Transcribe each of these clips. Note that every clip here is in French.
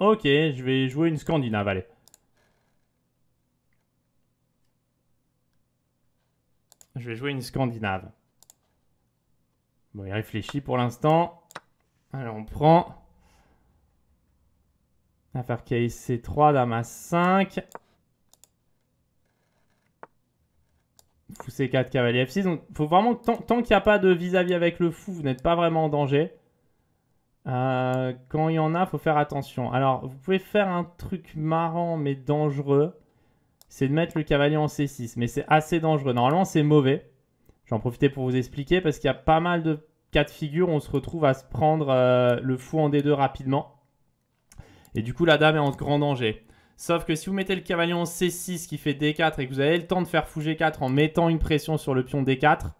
Ok, je vais jouer une Scandinave, allez. Je vais jouer une Scandinave. Bon, il réfléchit pour l'instant. Alors, on prend. Affaire faire C3, Dame à 5. Fou C4, Cavalier F6. Donc, faut vraiment tant, qu'il n'y a pas de vis à -vis avec le fou, vous n'êtes pas vraiment en danger. Euh, quand il y en a, faut faire attention. Alors, vous pouvez faire un truc marrant mais dangereux. C'est de mettre le cavalier en C6, mais c'est assez dangereux. Normalement, c'est mauvais. J'en profitais pour vous expliquer parce qu'il y a pas mal de cas de figure où on se retrouve à se prendre euh, le fou en D2 rapidement. Et du coup, la dame est en grand danger. Sauf que si vous mettez le cavalier en C6 qui fait D4 et que vous avez le temps de faire fou G4 en mettant une pression sur le pion D4,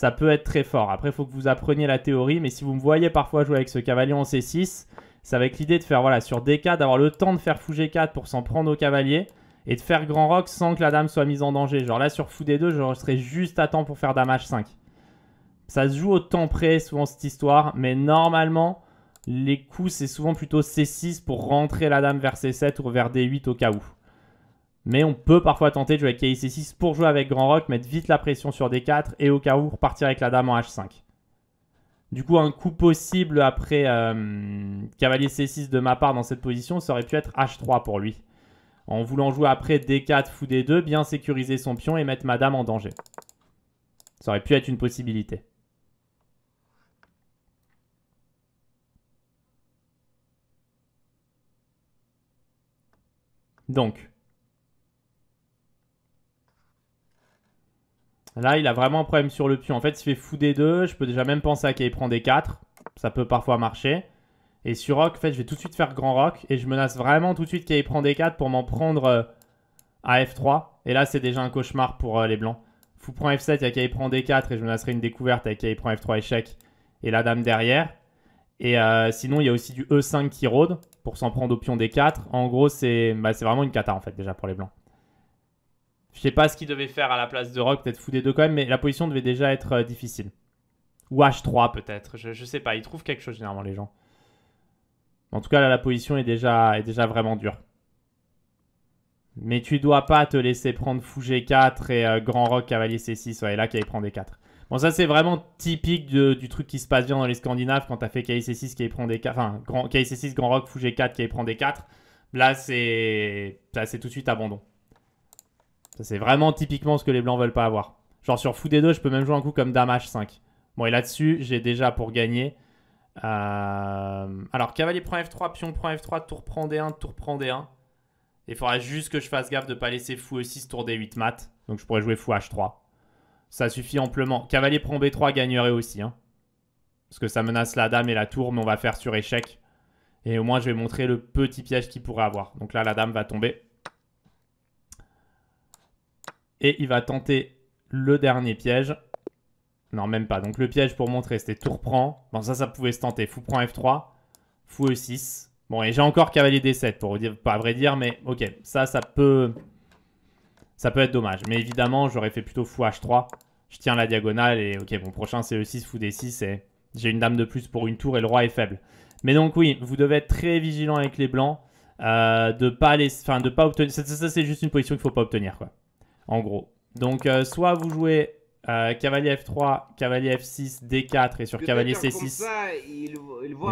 ça peut être très fort. Après, il faut que vous appreniez la théorie, mais si vous me voyez parfois jouer avec ce cavalier en C6, c'est avec l'idée de faire, voilà, sur D4, d'avoir le temps de faire fou G4 pour s'en prendre au cavalier et de faire grand rock sans que la dame soit mise en danger. Genre là, sur fou D2, je serais juste à temps pour faire dame H5. Ça se joue au temps près, souvent, cette histoire, mais normalement, les coups, c'est souvent plutôt C6 pour rentrer la dame vers C7 ou vers D8 au cas où. Mais on peut parfois tenter de jouer avec KIC6 pour jouer avec Grand Rock, mettre vite la pression sur D4 et au cas où repartir avec la dame en H5. Du coup, un coup possible après euh, cavalier C6 de ma part dans cette position, ça aurait pu être H3 pour lui. En voulant jouer après D4, fou D2, bien sécuriser son pion et mettre ma dame en danger. Ça aurait pu être une possibilité. Donc, Là, il a vraiment un problème sur le pion. En fait, il fait fou des deux. Je peux déjà même penser à qu'il prend des 4. Ça peut parfois marcher. Et sur rock, en fait, je vais tout de suite faire grand rock. Et je menace vraiment tout de suite qu'il prend des 4 pour m'en prendre euh, à F3. Et là, c'est déjà un cauchemar pour euh, les blancs. Fou prend F7, il y a prend D4 et je menacerai une découverte avec qu'il prend F3 échec et la dame derrière. Et euh, sinon, il y a aussi du E5 qui rôde pour s'en prendre au pion D4. En gros, c'est bah, vraiment une cata en fait déjà pour les blancs. Je sais pas ce qu'il devait faire à la place de Rock, peut-être des deux quand même, mais la position devait déjà être euh, difficile. Ou H3 peut-être, je, sais pas, ils trouvent quelque chose généralement les gens. En tout cas, là, la position est déjà, est déjà vraiment dure. Mais tu dois pas te laisser prendre Fou G4 et euh, Grand Rock Cavalier C6, ouais, là qui prend des 4. Bon, ça c'est vraiment typique du truc qui se passe bien dans les Scandinaves quand t'as fait c 6 qui prend des 4. Enfin, grand, 6 Grand Rock, Fou G4 qui prend des 4. Là, c'est tout de suite abandon c'est vraiment typiquement ce que les blancs veulent pas avoir. Genre sur fou des deux, je peux même jouer un coup comme Dame H5. Bon, et là-dessus, j'ai déjà pour gagner. Euh, alors, cavalier prend F3, pion prend F3, tour prend D1, tour prend D1. Il faudra juste que je fasse gaffe de pas laisser fou E6, tour D8 mat. Donc, je pourrais jouer fou H3. Ça suffit amplement. Cavalier prend B3 gagnerait aussi. Hein. Parce que ça menace la dame et la tour, mais on va faire sur échec. Et au moins, je vais montrer le petit piège qu'il pourrait avoir. Donc là, la dame va tomber. Et il va tenter le dernier piège. Non, même pas. Donc le piège pour montrer, c'était tour prend. Bon, ça, ça pouvait se tenter. Fou prend F3, fou E6. Bon, et j'ai encore cavalier D7 pour dire, pas à vrai dire, mais ok, ça, ça peut, ça peut être dommage. Mais évidemment, j'aurais fait plutôt fou H3. Je tiens la diagonale et ok, mon prochain c'est E6, fou D6 et j'ai une dame de plus pour une tour et le roi est faible. Mais donc oui, vous devez être très vigilant avec les blancs, euh, de pas les, enfin de pas obtenir. Ça, ça c'est juste une position qu'il faut pas obtenir quoi en gros. Donc, euh, soit vous jouez euh, cavalier F3, cavalier F6, D4 et sur cavalier C6.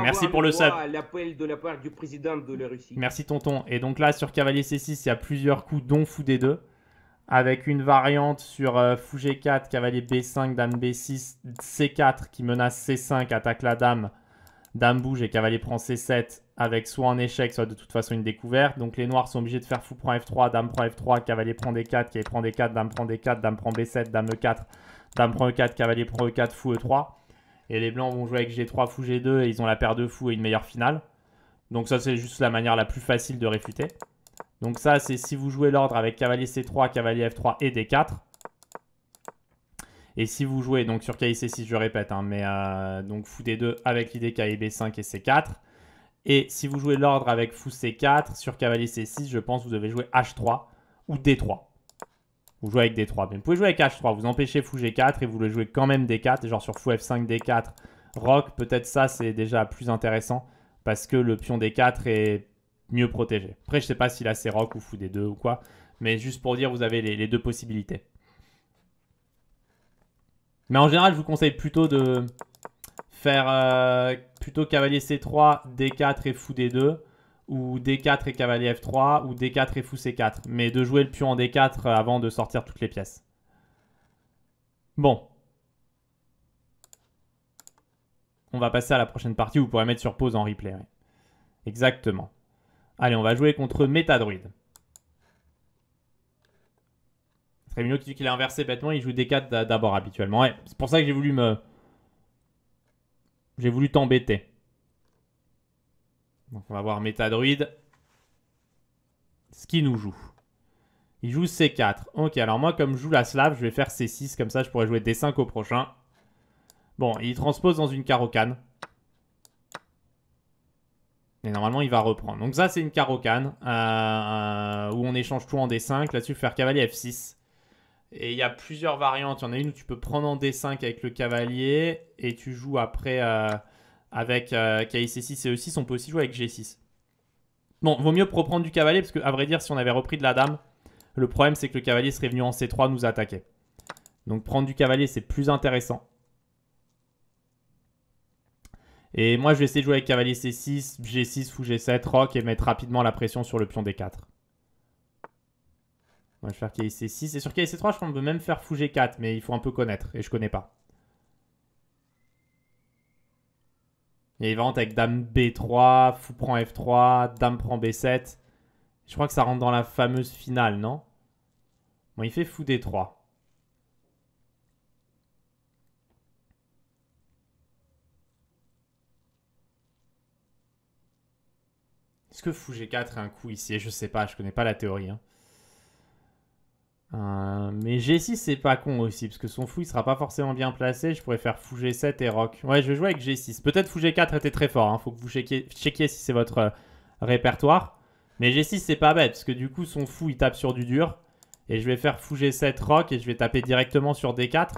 Merci pour le sub. de la part du président de la Russie. Merci tonton. Et donc là, sur cavalier C6, il y a plusieurs coups, dont fou D2. Avec une variante sur euh, fou G4, cavalier B5, dame B6, C4 qui menace C5, attaque la dame, dame bouge et cavalier prend C7 avec soit un échec, soit de toute façon une découverte. Donc les noirs sont obligés de faire fou prend F3, dame prend F3, cavalier prend D4, cavalier prend D4, dame prend D4, dame prend B7, dame E4, dame prend E4, cavalier prend E4, fou E3. Et les blancs vont jouer avec G3, fou G2 et ils ont la paire de fou et une meilleure finale. Donc ça c'est juste la manière la plus facile de réfuter. Donc ça c'est si vous jouez l'ordre avec cavalier C3, cavalier F3 et D4. Et si vous jouez donc sur KIC6 je répète, hein, mais euh, donc fou D2 avec l'idée b 5 et C4. Et si vous jouez l'ordre avec fou C4, sur cavalier C6, je pense que vous devez jouer H3 ou D3. Vous jouez avec D3, mais vous pouvez jouer avec H3. Vous empêchez fou G4 et vous le jouez quand même D4. Genre sur fou F5, D4, roc, peut-être ça c'est déjà plus intéressant parce que le pion D4 est mieux protégé. Après, je sais pas s'il a ses rock ou fou D2 ou quoi, mais juste pour dire, vous avez les, les deux possibilités. Mais en général, je vous conseille plutôt de, faire euh, plutôt cavalier C3, D4 et fou D2, ou D4 et cavalier F3, ou D4 et fou C4, mais de jouer le pion en D4 euh, avant de sortir toutes les pièces. Bon. On va passer à la prochaine partie, vous pourrez mettre sur pause en replay. Exactement. Allez, on va jouer contre Metadruid. Trémino qui dit qu'il a inversé bêtement, il joue D4 d'abord habituellement. c'est pour ça que j'ai voulu me, j'ai voulu t'embêter. Donc on va voir Métadruide. Ce qui nous joue. Il joue C4. Ok, alors moi, comme je joue la slave, je vais faire C6. Comme ça, je pourrais jouer D5 au prochain. Bon, il transpose dans une carocane. Et normalement, il va reprendre. Donc ça, c'est une carocane. Euh, euh, où on échange tout en D5. Là-dessus, faire cavalier F6. Et il y a plusieurs variantes. Il y en a une où tu peux prendre en D5 avec le cavalier et tu joues après euh, avec euh, KIC6 et E6. On peut aussi jouer avec G6. Bon, vaut mieux reprendre du cavalier parce que, à vrai dire, si on avait repris de la dame, le problème c'est que le cavalier serait venu en C3 nous attaquer. Donc prendre du cavalier c'est plus intéressant. Et moi je vais essayer de jouer avec cavalier C6, G6 ou G7, Rock et mettre rapidement la pression sur le pion D4. Je vais faire KIC 6. Et sur KIC 3, je pense qu'on peut même faire fou G4, mais il faut un peu connaître. Et je connais pas. Et il va rentrer avec dame B3, fou prend F3, dame prend B7. Je crois que ça rentre dans la fameuse finale, non Bon, il fait fou D3. Est-ce que fou G4 est un coup ici Je sais pas, je connais pas la théorie. Hein. Euh, mais G6, c'est pas con aussi, parce que son fou, il sera pas forcément bien placé. Je pourrais faire fou G7 et Rock. Ouais, je vais jouer avec G6. Peut-être fou G4 était très fort. Hein. Faut que vous checkiez, si c'est votre euh, répertoire. Mais G6, c'est pas bête, parce que du coup, son fou, il tape sur du dur. Et je vais faire fou G7 rock et je vais taper directement sur D4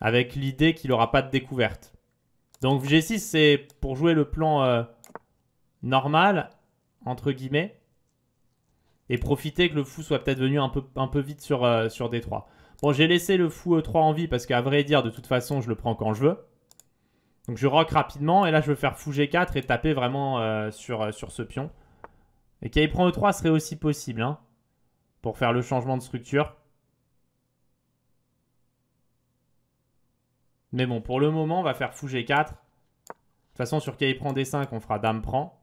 avec l'idée qu'il aura pas de découverte. Donc G6, c'est pour jouer le plan euh, normal, entre guillemets et profiter que le fou soit peut-être venu un peu, un peu vite sur, euh, sur D3. Bon, j'ai laissé le fou E3 euh, en vie parce qu'à vrai dire, de toute façon, je le prends quand je veux. Donc je rock rapidement et là je veux faire fou G4 et taper vraiment euh, sur, sur ce pion. Et qu'il prend E3 serait aussi possible hein, pour faire le changement de structure. Mais bon, pour le moment, on va faire fou G4. De toute façon, sur qu'il prend D5, on fera Dame prend.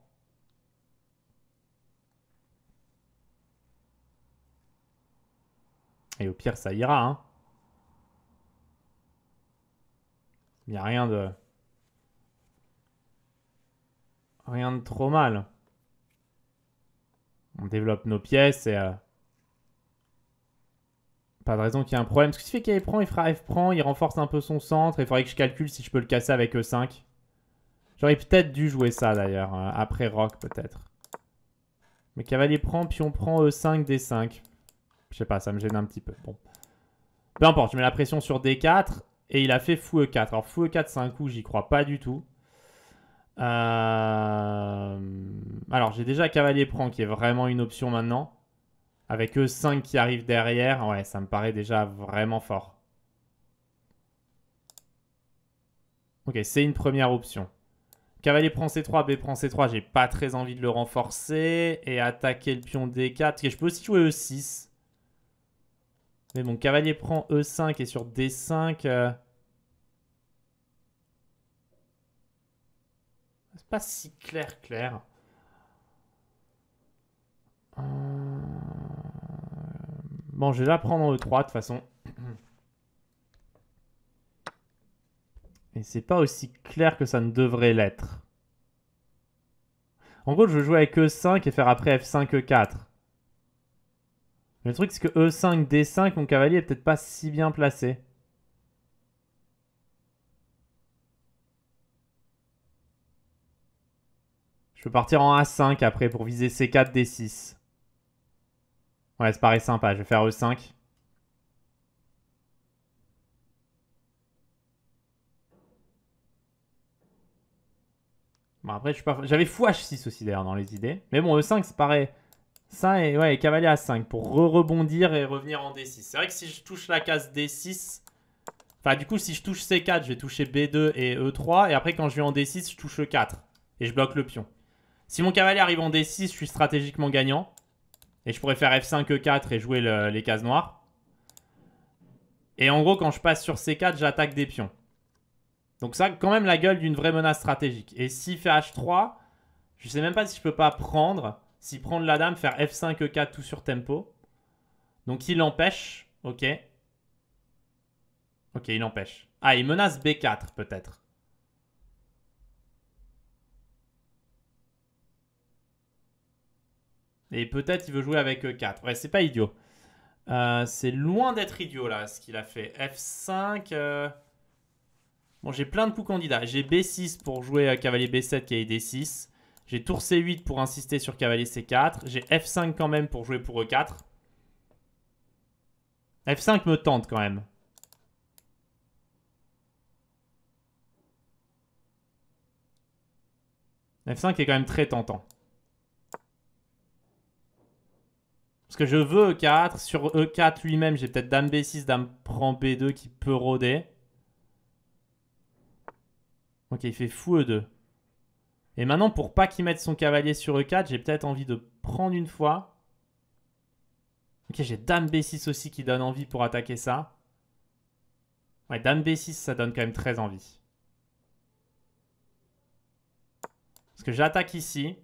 Et au pire, ça ira. Il hein. n'y a rien de... Rien de trop mal. On développe nos pièces et... Euh, pas de raison qu'il y ait un problème. Ce qui fait qu'il prend, il fera F prend, il renforce un peu son centre. il faudrait que je calcule si je peux le casser avec E5. J'aurais peut-être dû jouer ça d'ailleurs. Euh, après Rock peut-être. Mais cavalier prend, puis on prend, E5, D5. Je sais pas, ça me gêne un petit peu. Bon. Peu importe, je mets la pression sur D4 et il a fait fou E4. Alors fou E4, c'est un coup, j'y crois pas du tout. Euh, alors j'ai déjà cavalier prend qui est vraiment une option maintenant. Avec E5 qui arrive derrière, ouais, ça me paraît déjà vraiment fort. Ok, c'est une première option. Cavalier prend C3, B prend C3, j'ai pas très envie de le renforcer. Et attaquer le pion D4, je peux aussi jouer E6. Mais mon cavalier prend E5 et sur D5... Euh, c'est pas si clair, clair. Euh, bon, je vais la prendre en E3 de toute façon. Et c'est pas aussi clair que ça ne devrait l'être. En gros, je veux jouer avec E5 et faire après F5, E4 le truc, c'est que E5, D5, mon cavalier est peut-être pas si bien placé. Je peux partir en A5 après pour viser C4, D6. Ouais, ça paraît sympa. Je vais faire E5. Bon, après, j'avais pas... J'avais h 6 aussi, d'ailleurs, dans les idées. Mais bon, E5, ça paraît... Ça et, ouais, cavalier à 5 pour re rebondir et revenir en D6. C'est vrai que si je touche la case D6, enfin du coup si je touche C4, je vais toucher B2 et E3 et après quand je vais en D6, je touche E4 et je bloque le pion. Si mon cavalier arrive en D6, je suis stratégiquement gagnant et je pourrais faire F5, E4 et jouer les cases noires. Et en gros, quand je passe sur C4, j'attaque des pions. Donc ça, quand même la gueule d'une vraie menace stratégique. Et s'il fait H3, je sais même pas si je peux pas prendre s'il prend la dame, faire F5, E4, tout sur tempo. Donc il empêche. Ok. Ok, il empêche. Ah, il menace B4 peut-être. Et peut-être il veut jouer avec E4. Ouais, c'est pas idiot. Euh, c'est loin d'être idiot là, ce qu'il a fait. F5. Euh, bon, j'ai plein de coups candidats. J'ai B6 pour jouer à cavalier B7, qui a D6. J'ai tour C8 pour insister sur cavalier C4. J'ai F5 quand même pour jouer pour E4. F5 me tente quand même. F5 est quand même très tentant. Parce que je veux E4. Sur E4 lui-même, j'ai peut-être Dame B6, Dame prend B2 qui peut rôder. Ok, il fait fou E2. Et maintenant, pour pas qu'il mette son cavalier sur E4, j'ai peut-être envie de prendre une fois. Ok, j'ai Dame B6 aussi qui donne envie pour attaquer ça. Ouais, Dame B6, ça donne quand même très envie. Parce que j'attaque ici.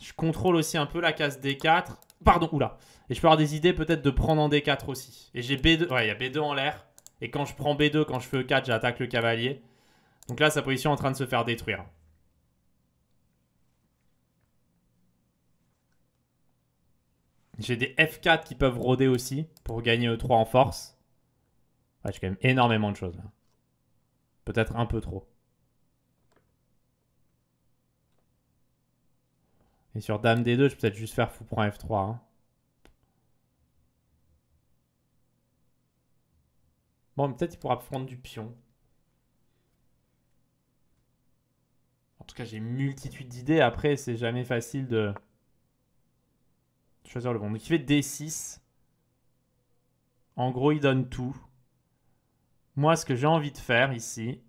Je contrôle aussi un peu la case D4. Pardon, oula. Et je peux avoir des idées peut-être de prendre en D4 aussi. Et j'ai B2. Ouais, il y a B2 en l'air. Et quand je prends B2, quand je fais E4, j'attaque le cavalier. Donc là, sa position est en train de se faire détruire. J'ai des F4 qui peuvent rôder aussi pour gagner E3 en force. Ouais, j'ai quand même énormément de choses là. Peut-être un peu trop. Et sur Dame D2, je vais peut-être juste faire fou prend F3. Hein. Bon, peut-être il pourra prendre du pion. En tout cas, j'ai multitude d'idées. Après, c'est jamais facile de choisir le bon. Donc, il fait D6. En gros, il donne tout. Moi, ce que j'ai envie de faire ici,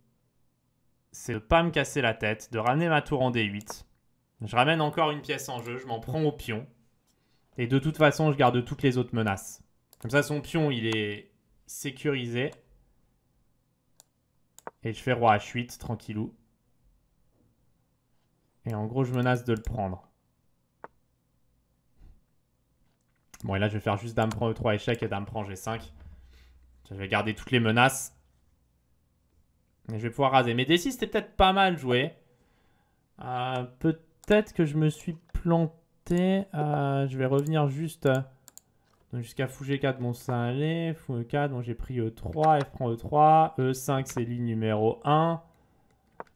c'est de pas me casser la tête, de ramener ma tour en D8. Je ramène encore une pièce en jeu, je m'en prends au pion. Et de toute façon, je garde toutes les autres menaces. Comme ça, son pion, il est sécurisé. Et je fais roi H8, tranquillou. Et en gros, je menace de le prendre. Bon, et là, je vais faire juste dame prend E3 échec et dame prend G5. Je vais garder toutes les menaces. Et je vais pouvoir raser. Mais D6, c'était peut-être pas mal joué. Euh, peut-être que je me suis planté. Euh, je vais revenir juste euh, jusqu'à fou G4, mon ça allait. Fou E4, donc j'ai pris E3, F prend E3. E5, c'est ligne numéro 1.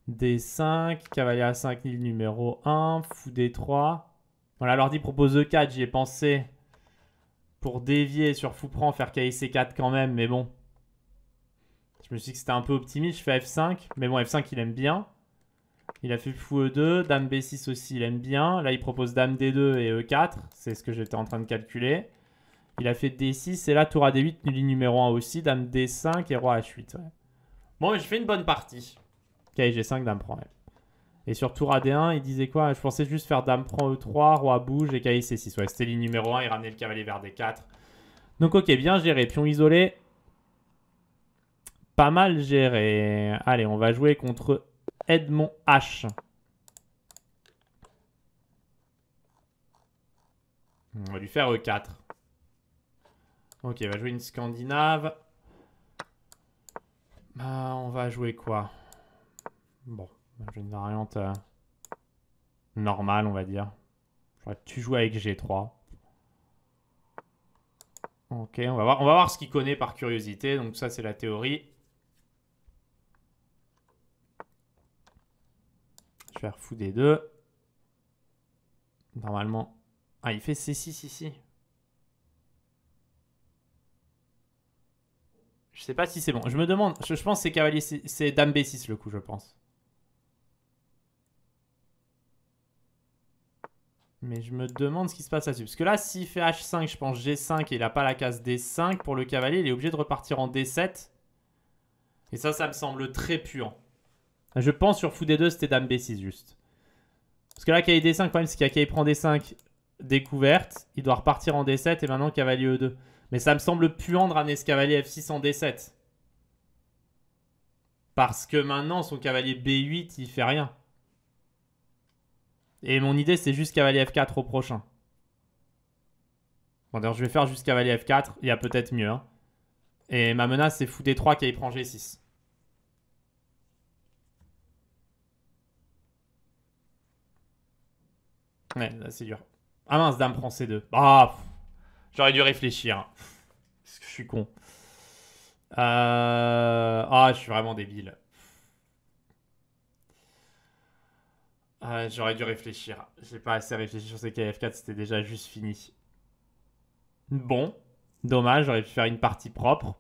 D5, cavalier a 5, nil numéro 1, fou D3. Voilà, l'ordi propose E4, j'y ai pensé pour dévier sur fou prend, faire cahier C4 quand même, mais bon. Je me suis dit que c'était un peu optimiste, je fais F5, mais bon, F5 il aime bien. Il a fait fou E2, dame B6 aussi il aime bien. Là il propose dame D2 et E4, c'est ce que j'étais en train de calculer. Il a fait D6 et là tour à D8, nil numéro 1 aussi, dame D5 et roi H8. Bon, je fais une bonne partie. KG5, Dame prend elle. Et sur tour AD1, il disait quoi Je pensais juste faire Dame prend E3, Roi bouge et K.I.G. 6 Ouais, c'était numéro 1 il ramenait le cavalier vers D4. Donc ok, bien géré. Pion isolé. Pas mal géré. Allez, on va jouer contre Edmond H. On va lui faire E4. Ok, on va jouer une Scandinave. Bah, on va jouer quoi Bon, j'ai une variante euh, normale, on va dire. tu joues avec G3. Ok, on va voir, on va voir ce qu'il connaît par curiosité. Donc ça, c'est la théorie. Je vais refouder des deux. Normalement. Ah, il fait C6 ici. Je sais pas si c'est bon. Je me demande. Je, pense que c'est cavalier, c'est dame B6 le coup, je pense. Mais je me demande ce qui se passe là-dessus. Parce que là, s'il fait H5, je pense G5 et il n'a pas la case D5, pour le cavalier, il est obligé de repartir en D7. Et ça, ça me semble très puant. Je pense sur fou D2, c'était dame B6 juste. Parce que là, cavalier D5, le problème, c'est qu'il prend D5 découverte. Il doit repartir en D7 et maintenant cavalier E2. Mais ça me semble puant de ramener ce cavalier F6 en D7. Parce que maintenant, son cavalier B8, il fait rien. Et mon idée, c'est juste cavalier F4 au prochain. Bon, d'ailleurs, je vais faire juste cavalier F4. Il y a peut-être mieux. Hein. Et ma menace, c'est fou D3 qui prend G6. Ouais, là, c'est dur. Ah mince, dame prend C2. Ah, j'aurais dû réfléchir. Hein. Parce que je suis con. Euh, ah, je suis vraiment débile. Ah, j'aurais dû réfléchir. J'ai pas assez réfléchi sur ces KF4, c'était déjà juste fini. Bon, dommage, j'aurais pu faire une partie propre.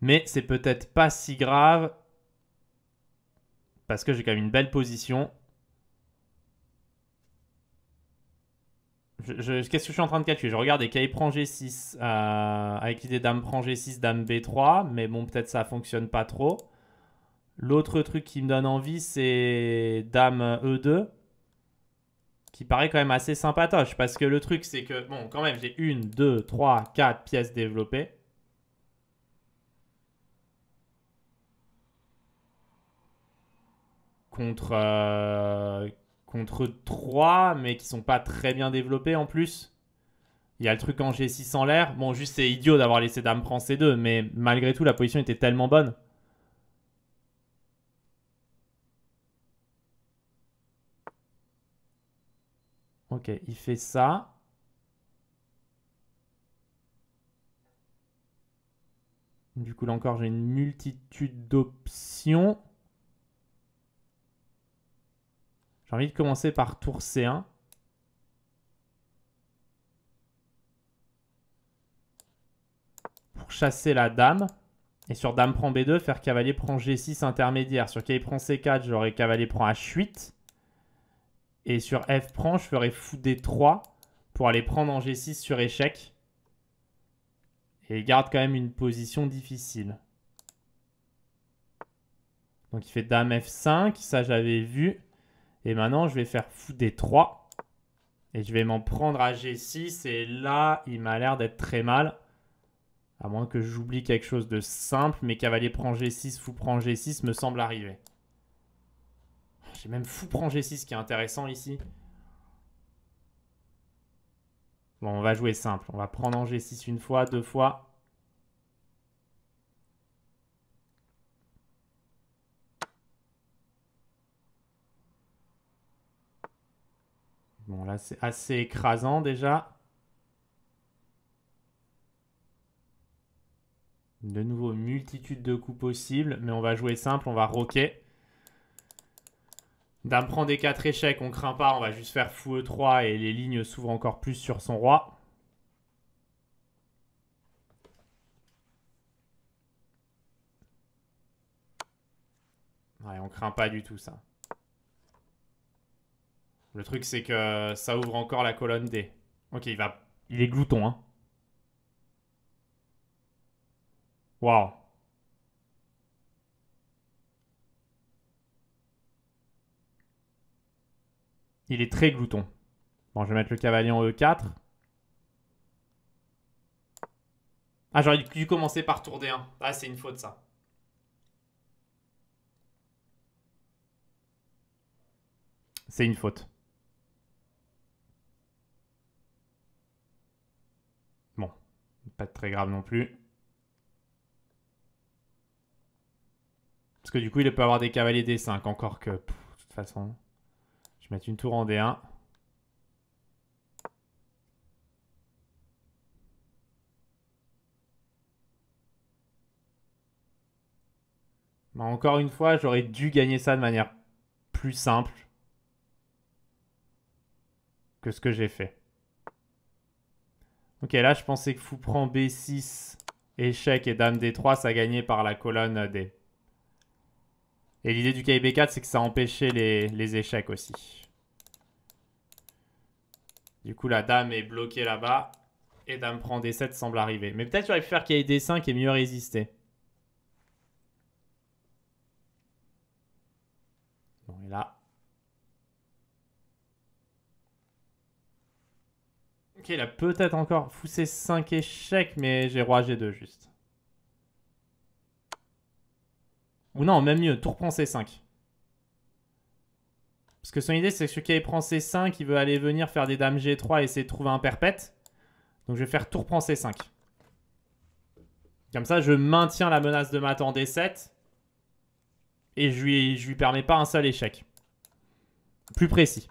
Mais c'est peut-être pas si grave. Parce que j'ai quand même une belle position. Qu'est-ce que je suis en train de calculer Je regarde et K prend G6. avec l'idée dame prend G6, dame B3. Mais bon, peut-être ça fonctionne pas trop. L'autre truc qui me donne envie, c'est Dame E2, qui paraît quand même assez sympatoche, parce que le truc, c'est que, bon, quand même, j'ai une, deux, trois, quatre pièces développées. Contre, euh, contre trois mais qui sont pas très bien développées en plus. Il y a le truc en G6 en l'air. Bon, juste c'est idiot d'avoir laissé Dame prendre C2, mais malgré tout, la position était tellement bonne. Ok, il fait ça. Du coup, là encore, j'ai une multitude d'options. J'ai envie de commencer par tour C1. Pour chasser la dame. Et sur dame prend B2, faire cavalier prend G6 intermédiaire. Sur cavalier prend C4, j'aurais cavalier prend H8. Et sur F prend, je ferai fou D3 pour aller prendre en G6 sur échec. Et il garde quand même une position difficile. Donc il fait Dame F5, ça j'avais vu. Et maintenant je vais faire fou D3. Et je vais m'en prendre à G6. Et là, il m'a l'air d'être très mal. À moins que j'oublie quelque chose de simple, mais cavalier prend G6, fou prend G6 me semble arriver. J'ai même fou prend G6 qui est intéressant ici. Bon, on va jouer simple. On va prendre en G6 une fois, deux fois. Bon, là, c'est assez écrasant déjà. De nouveau, multitude de coups possibles, mais on va jouer simple, on va roquer. Dame prend des 4 échecs, on craint pas, on va juste faire fou E3 et les lignes s'ouvrent encore plus sur son roi. Ouais, on craint pas du tout ça. Le truc, c'est que ça ouvre encore la colonne D. Ok, il va... Il est glouton, hein. Waouh. Il est très glouton. Bon, je vais mettre le cavalier en E4. Ah, j'aurais dû commencer par tour D1. Ah, c'est une faute, ça. C'est une faute. Bon, pas très grave non plus. Parce que du coup, il peut avoir des cavaliers D5, encore que... de toute façon... Je vais mettre une tour en D1. Bah, encore une fois, j'aurais dû gagner ça de manière plus simple que ce que j'ai fait. Ok, là, je pensais que fou prend B6, échec et dame D3, ça gagnait par la colonne D. Et l'idée du kb 4 c'est que ça empêchait les, échecs aussi. Du coup, la dame est bloquée là-bas. Et dame prend D7 semble arriver. Mais peut-être j'aurais pu faire qu'il 5 et mieux résister. Bon, et là. Ok, il a peut-être encore foussé 5 échecs, mais j'ai roi G2 juste. Ou non, même mieux, tour prend C5. Parce que son idée, c'est que ce qui prend C5, il veut aller venir faire des dames G3 et essayer de trouver un perpète. Donc je vais faire tour prend C5. Comme ça, je maintiens la menace de mat en D7. Et je lui, lui permets pas un seul échec. Plus précis.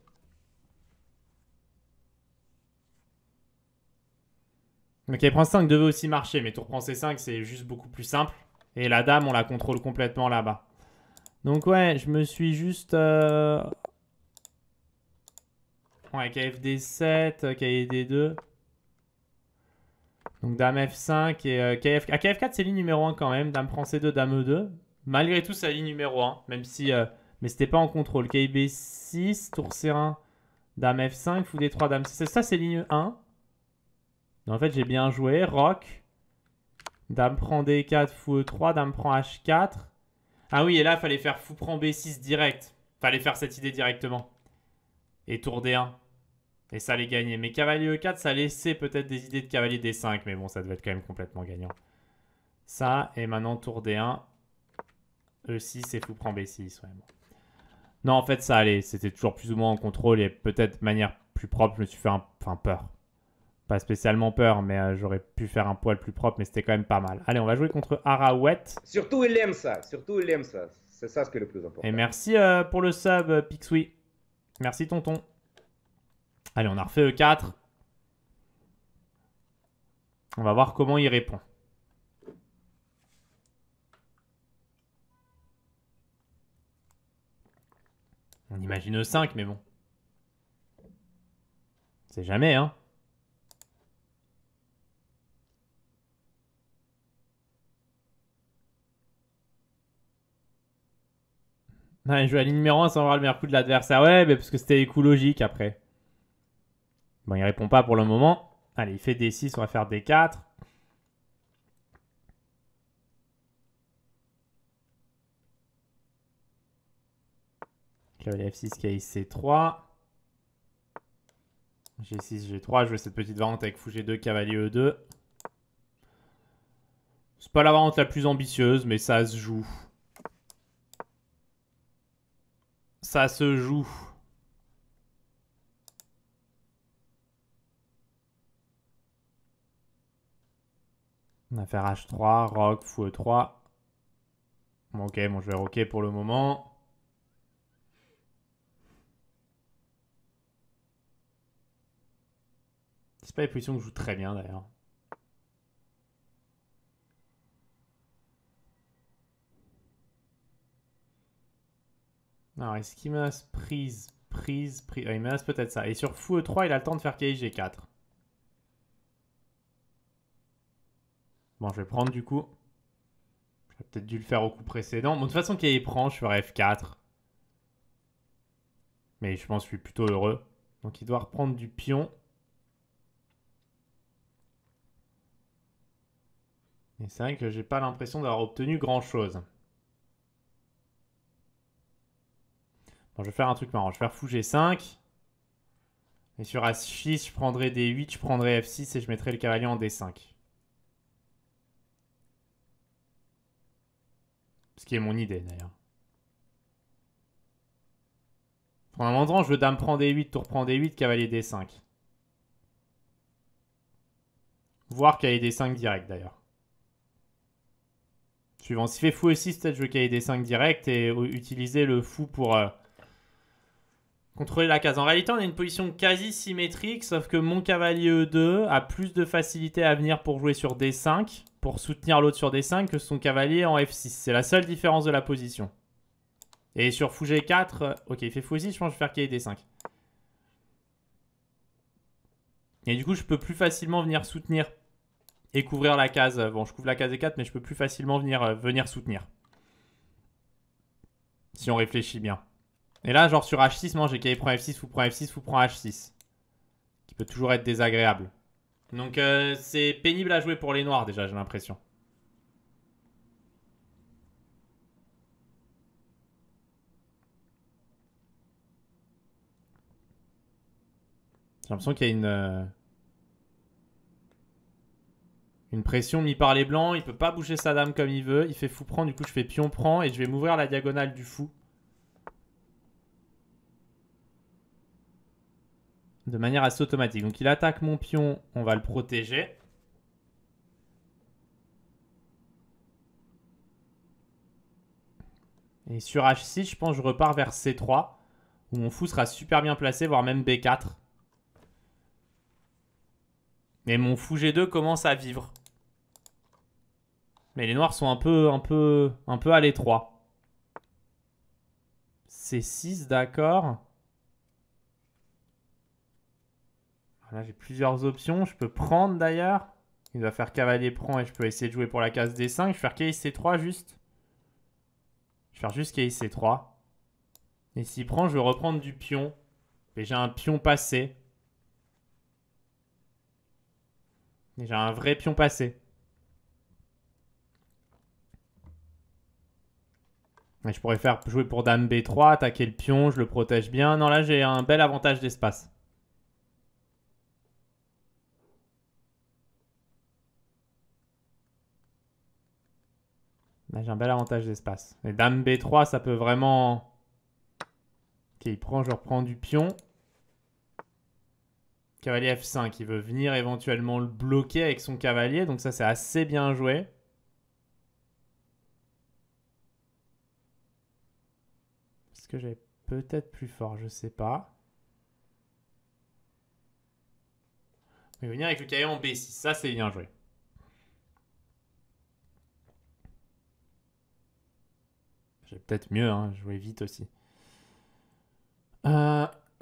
Donc prend 5 devait aussi marcher, mais tour prend C5, c'est juste beaucoup plus simple. Et la dame, on la contrôle complètement là-bas. Donc ouais, je me suis juste... Euh, ouais, KFD7, euh, KD2. Donc dame F5 et euh, KF... Ah, KF4, c'est ligne numéro 1 quand même. Dame prend C2, dame E2. Malgré tout, c'est ligne numéro 1. Même si... Mais c'était pas en contrôle. KB6, tour C1, dame F5, fou D3, dame c Ça, c'est ligne 1. En fait, j'ai bien joué. Rock. Dame prend D4, fou E3, dame prend H4. Ah oui, et là, il fallait faire fou prend B6 direct. Fallait faire cette idée directement. Et tour D1. Et ça allait gagner. Mais cavalier E4, ça laissait peut-être des idées de cavalier D5. Mais bon, ça devait être quand même complètement gagnant. Ça, et maintenant tour D1. E6 et fou prend B6. Non, en fait, ça allait. C'était toujours plus ou moins en contrôle. Et peut-être de manière plus propre, je me suis fait un... enfin, peur pas spécialement peur, mais euh, j'aurais pu faire un poil plus propre, mais c'était quand même pas mal. Allez, on va jouer contre Arawet. Surtout, il aime ça. Surtout, il aime ça. C'est ça ce qui est le plus important. Et merci euh, pour le sub, euh, Pixui. Merci, tonton. Allez, on a refait E4. On va voir comment il répond. On imagine E5, mais bon. C'est jamais, hein. il joue à ligne numéro 1 sans avoir le meilleur coup de l'adversaire. Ouais, mais parce que c'était écologique après. Bon, il répond pas pour le moment. Allez, il fait D6, on va faire D4. Cavalier F6, Cavalier C3. G6, G3. Je veux cette petite variante avec fou G2, Cavalier E2. C'est pas la variante la plus ambitieuse, mais ça se joue. Ça se joue. On va faire H3, Rock, Fou E3. Bon, ok, bon, je vais rocker pour le moment. C'est pas les positions que je joue très bien d'ailleurs. Alors, est-ce qu'il menace prise Prise, prise. Ah, il menace peut-être ça. Et sur fou E3, il a le temps de faire kig 4 Bon, je vais prendre du coup. J'aurais peut-être dû le faire au coup précédent. Bon, de toute façon, KI prend, je ferai F4. Mais je pense que je suis plutôt heureux. Donc, il doit reprendre du pion. Et c'est vrai que j'ai pas l'impression d'avoir obtenu grand chose. Bon, je vais faire un truc marrant. Je vais faire fou G5. Et sur a 6 je prendrai D8, je prendrai F6 et je mettrai le cavalier en D5. Ce qui est mon idée d'ailleurs. Pour un moment, je veux dame prendre D8, tour prend D8, cavalier D5. Voir cavalier D5 direct d'ailleurs. Suivant, s'il fait fou E6, peut-être je veux cavalier D5 direct et utiliser le fou pour... Euh, Contrôler la case. En réalité, on a une position quasi symétrique, sauf que mon cavalier E2 a plus de facilité à venir pour jouer sur D5, pour soutenir l'autre sur D5, que son cavalier en F6. C'est la seule différence de la position. Et sur fou G4, euh, ok, il fait fou je pense que je vais faire cavalier D5. Et du coup, je peux plus facilement venir soutenir et couvrir la case. Euh, bon, je couvre la case e 4 mais je peux plus facilement venir, euh, venir soutenir. Si on réfléchit bien. Et là, genre sur H6, moi j'ai prend F6, fou prend F6, fou prend H6. Qui peut toujours être désagréable. Donc euh, c'est pénible à jouer pour les noirs déjà, j'ai l'impression. J'ai l'impression qu'il y a une... Euh, une pression mise par les blancs, il peut pas bouger sa dame comme il veut, il fait fou prend, du coup je fais pion prend et je vais m'ouvrir la diagonale du fou. de manière assez automatique. Donc il attaque mon pion, on va le protéger. Et sur H6, je pense que je repars vers C3, où mon fou sera super bien placé, voire même B4. Mais mon fou G2 commence à vivre. Mais les noirs sont un peu, un peu, un peu à l'étroit. C6, d'accord. Là, j'ai plusieurs options. Je peux prendre d'ailleurs. Il va faire cavalier prend et je peux essayer de jouer pour la case D5. Je vais faire k C3 juste. Je vais faire juste k C3. Et s'il prend, je vais reprendre du pion. Et j'ai un pion passé. Et j'ai un vrai pion passé. Et je pourrais faire jouer pour dame B3, attaquer le pion, je le protège bien. Non, là, j'ai un bel avantage d'espace. j'ai un bel avantage d'espace. Et dame B3, ça peut vraiment... Ok, prend, je reprends du pion. Cavalier F5, il veut venir éventuellement le bloquer avec son cavalier. Donc ça, c'est assez bien joué. Est-ce que j'ai peut-être plus fort Je sais pas. Il va venir avec le cavalier en B6. Ça, c'est bien joué. peut-être mieux, hein, jouer vite aussi. Euh,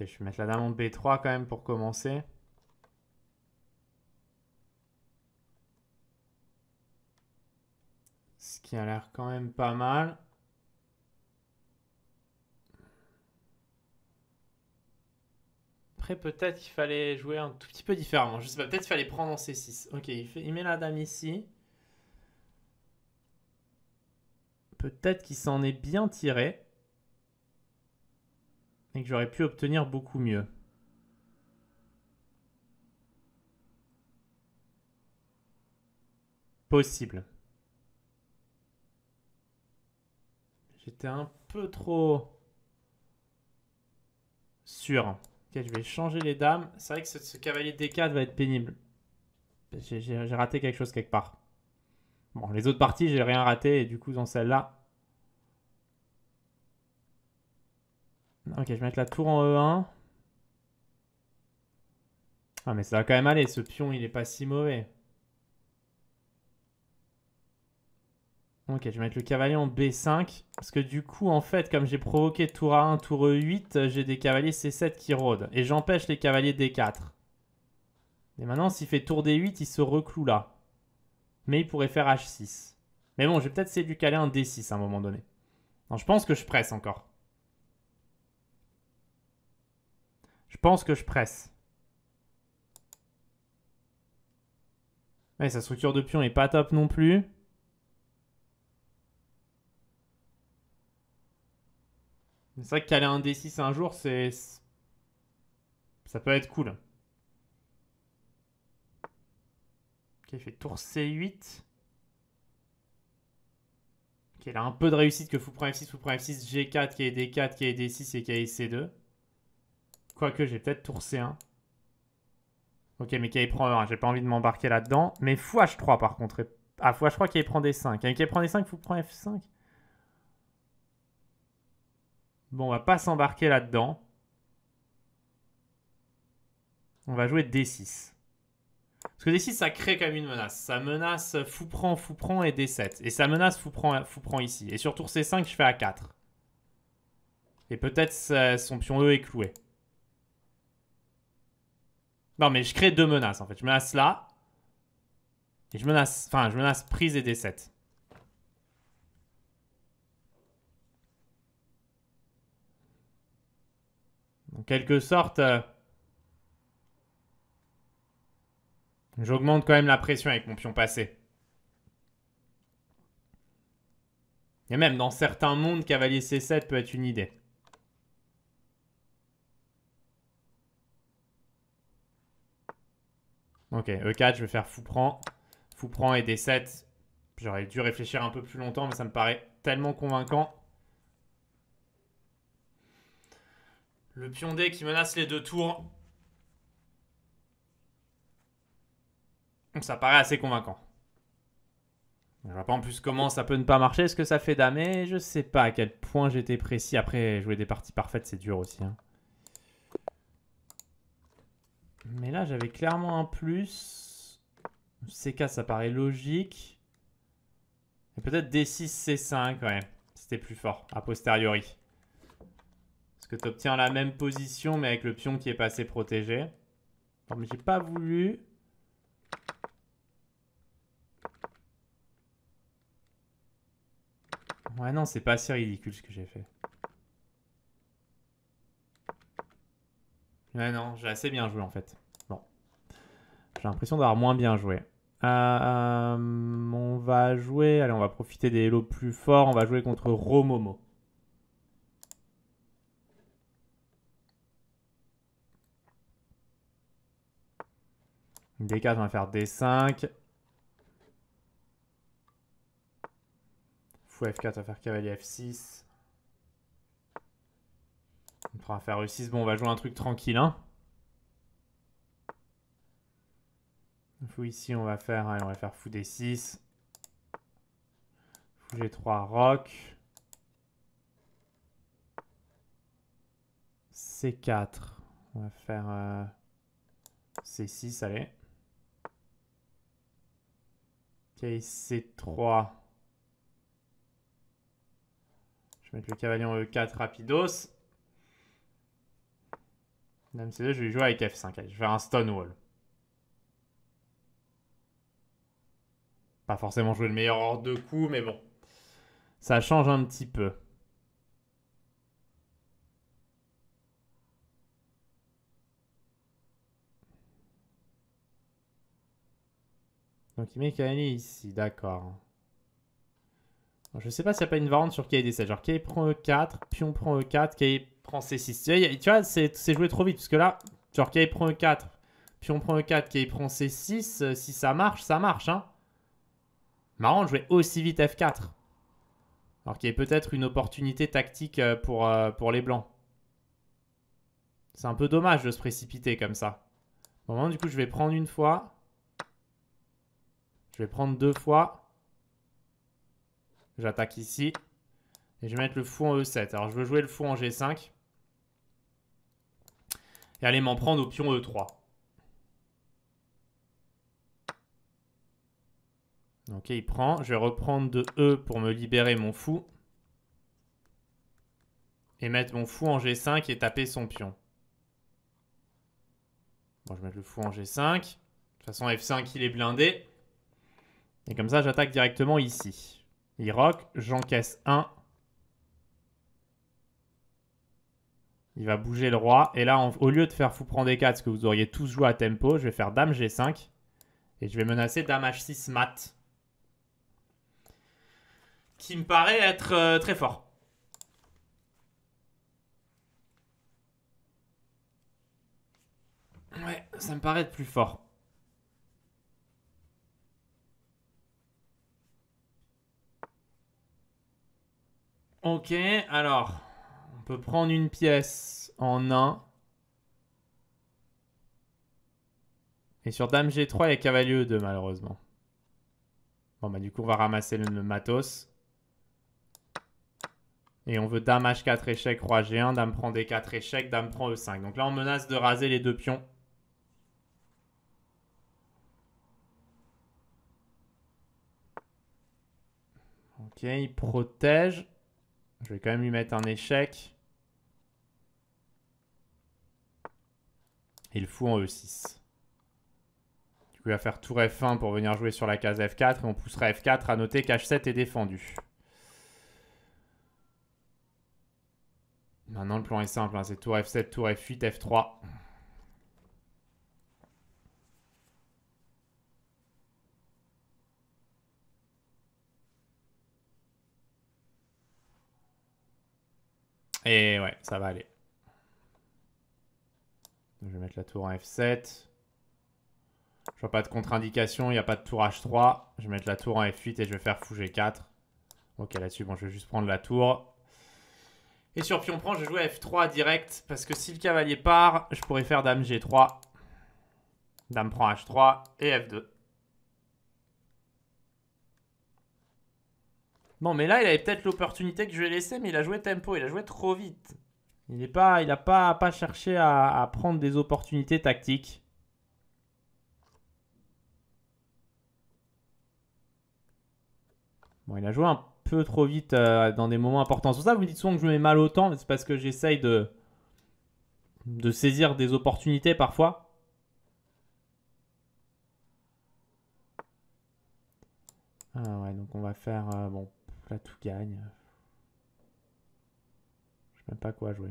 ok, je vais mettre la dame en B3 quand même pour commencer. qui a l'air quand même pas mal. Après, peut-être qu'il fallait jouer un tout petit peu différemment. Je sais pas, peut-être qu'il fallait prendre en C6. Ok, il, il met la dame ici. Peut-être qu'il s'en est bien tiré. Et que j'aurais pu obtenir beaucoup mieux. Possible. J'étais un peu trop sûr. Ok, je vais changer les dames. C'est vrai que ce, cavalier D4 va être pénible. J'ai raté quelque chose quelque part. Bon, les autres parties, j'ai rien raté. Et du coup, dans celle-là... Ok, je vais mettre la tour en E1. Ah, mais ça va quand même aller. Ce pion, il est pas si mauvais. Ok, je vais mettre le cavalier en B5. Parce que du coup, en fait, comme j'ai provoqué tour A1, tour E8, euh, j'ai des cavaliers C7 qui rôdent. Et j'empêche les cavaliers D4. Et maintenant, s'il fait tour D8, il se recloue là. Mais il pourrait faire H6. Mais bon, je vais peut-être essayer de lui caler un D6 à un moment donné. Non, je pense que je presse encore. Je pense que je presse. Mais sa structure de pion est pas top non plus. C'est vrai que caler un D6 un jour, c'est. Ça peut être cool. Ok, il fait tour C8. Ok, il a un peu de réussite que fou prend F6, fou prend F6, G4, qui est D4, qui est D6 et qui est C2. Quoique j'ai peut-être tour C1. Ok, mais K prend 1, j'ai pas envie de m'embarquer là-dedans. Mais fou H3 par contre. Ah, fou H3, K prend D5. qui K prend D5, fou prend F5. Bon, on va pas s'embarquer là-dedans. On va jouer D6. Parce que D6, ça crée quand même une menace. Ça menace fou-prend, fou-prend et D7. Et ça menace fou-prend ici. Et sur tour C5, je fais A4. Et peut-être son pion E est cloué. Non, mais je crée deux menaces en fait. Je menace là. Et je menace. Enfin, je menace prise et D7. En quelque sorte, euh, j'augmente quand même la pression avec mon pion passé. Et même dans certains mondes, cavalier C7 peut être une idée. Ok, E4, je vais faire fou prend. Fou prend et D7. J'aurais dû réfléchir un peu plus longtemps, mais ça me paraît tellement convaincant. Le pion D qui menace les deux tours. Ça paraît assez convaincant. Je vois pas en plus comment ça peut ne pas marcher. Est-ce que ça fait damer Je sais pas à quel point j'étais précis. Après, jouer des parties parfaites, c'est dur aussi. Hein. Mais là, j'avais clairement un plus. CK, ça paraît logique. Et peut-être D6, C5, ouais. C'était plus fort, a posteriori. Parce que tu obtiens la même position, mais avec le pion qui est passé protégé. Non, mais j'ai pas voulu. Ouais, non, c'est pas si ridicule ce que j'ai fait. Ouais, non, j'ai assez bien joué en fait. Bon. J'ai l'impression d'avoir moins bien joué. Euh, on va jouer. Allez, on va profiter des lots plus forts. On va jouer contre Romomo. D4, on va faire D5. Fou F4, on va faire cavalier F6. On va faire e 6 Bon, on va jouer un truc tranquille. Hein. Fou ici, on va faire, on va faire fou D6. Fou G3, Rock. C4. On va faire euh, C6, allez. KC3. Je vais mettre le cavalier en E4 rapidos. Dame C2, je vais jouer avec F5. je vais faire un Stonewall. Pas forcément jouer le meilleur hors de coup, mais bon. Ça change un petit peu. Donc il met Kali ici, d'accord. Je sais pas s'il n'y a pas une variante sur KD7. Genre K prend E4, pion prend E4, K prend C6. Tu vois, c'est joué trop vite parce que là, genre K prend E4, pion prend E4, K prend C6. Euh, si ça marche, ça marche. Hein. Marrant de jouer aussi vite F4. Alors qu'il y a peut-être une opportunité tactique euh, pour, euh, pour les blancs. C'est un peu dommage de se précipiter comme ça. Bon, du coup, je vais prendre une fois. Je vais prendre deux fois. J'attaque ici. Et je vais mettre le fou en E7. Alors, je veux jouer le fou en G5. Et aller m'en prendre au pion E3. Ok, il prend. Je vais reprendre de E pour me libérer mon fou. Et mettre mon fou en G5 et taper son pion. Bon, je vais mettre le fou en G5. De toute façon, F5, il est blindé. Et comme ça, j'attaque directement ici. Il rock, j'encaisse 1. Il va bouger le roi. Et là, au lieu de faire fou prendre des 4, ce que vous auriez tous joué à tempo, je vais faire dame G5. Et je vais menacer dame H6 mat. Qui me paraît être euh, très fort. Ouais, ça me paraît être plus fort. Ok, alors, on peut prendre une pièce en 1. Et sur Dame G3, il y a Cavalier E2, malheureusement. Bon, bah du coup, on va ramasser le, matos. Et on veut Dame H4 échec, Roi G1, Dame prend D4 échec, Dame prend E5. Donc là, on menace de raser les deux pions. Ok, il protège. Je vais quand même lui mettre un échec. Et le fou en E6. Du coup, il va faire tour F1 pour venir jouer sur la case F4. Et on poussera F4. À noter qu'H7 est défendu. Maintenant, le plan est simple. Hein. C'est tour F7, tour F8, F3. Et ouais, ça va aller. Je vais mettre la tour en F7. Je vois pas de contre-indication, il n'y a pas de tour H3. Je vais mettre la tour en F8 et je vais faire fou G4. Ok, là-dessus, bon, je vais juste prendre la tour. Et sur pion prend, je joue jouer F3 direct parce que si le cavalier part, je pourrais faire dame G3. Dame prend H3 et F2. Bon, mais là, il avait peut-être l'opportunité que je vais laisser mais il a joué tempo, il a joué trop vite. Il n'a pas, pas, pas cherché à, prendre des opportunités tactiques. Bon, il a joué un peu trop vite euh, dans des moments importants. C'est pour ça que vous me dites souvent que je mets mal au temps, mais c'est parce que j'essaye de, de saisir des opportunités parfois. Ah ouais, donc on va faire... Euh, bon, Là, tout gagne. Je sais même pas quoi jouer.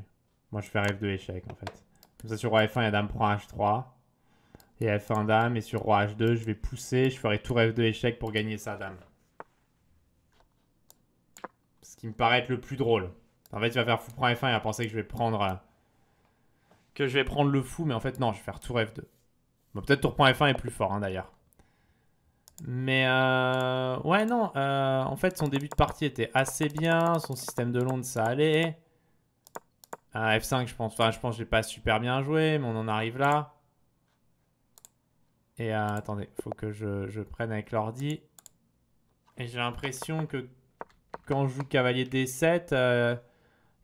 Moi, je fais rêve de échec, en fait. Comme ça, sur roi F1, il y a dame prend H3. Et F1 dame. Et sur roi H2, je vais pousser. Je ferai tout rêve de échec pour gagner sa dame. Ce qui me paraît être le plus drôle. En fait, il va faire fou prend F1 et il va penser que je vais prendre... Euh, que je vais prendre le fou, mais en fait, non, je vais faire tout rêve 2 Bon, peut-être tour prend F1 est plus fort, hein, d'ailleurs. Mais euh, ouais, non. Euh, en fait, son début de partie était assez bien. Son système de Londres, ça allait. F5, je pense. Enfin, je pense que j'ai pas super bien joué, mais on en arrive là. Et euh, attendez, faut que je, prenne avec l'ordi. Et j'ai l'impression que quand je joue cavalier D7,